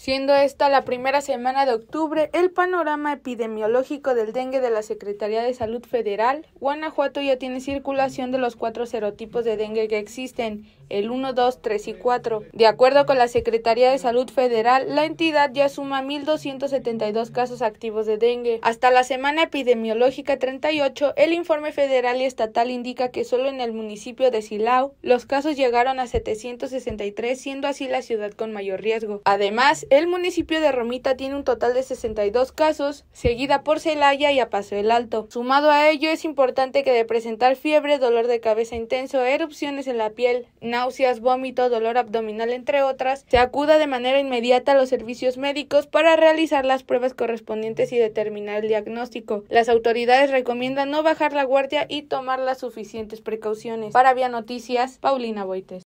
Siendo esta la primera semana de octubre, el panorama epidemiológico del dengue de la Secretaría de Salud Federal, Guanajuato ya tiene circulación de los cuatro serotipos de dengue que existen, el 1, 2, 3 y 4. De acuerdo con la Secretaría de Salud Federal, la entidad ya suma 1.272 casos activos de dengue. Hasta la semana epidemiológica 38, el informe federal y estatal indica que solo en el municipio de Silao los casos llegaron a 763, siendo así la ciudad con mayor riesgo. Además, el municipio de Romita tiene un total de 62 casos, seguida por Celaya y a Paso el Alto. Sumado a ello, es importante que de presentar fiebre, dolor de cabeza intenso, erupciones en la piel, náuseas, vómito, dolor abdominal, entre otras, se acuda de manera inmediata a los servicios médicos para realizar las pruebas correspondientes y determinar el diagnóstico. Las autoridades recomiendan no bajar la guardia y tomar las suficientes precauciones. Para Vía Noticias, Paulina Boites.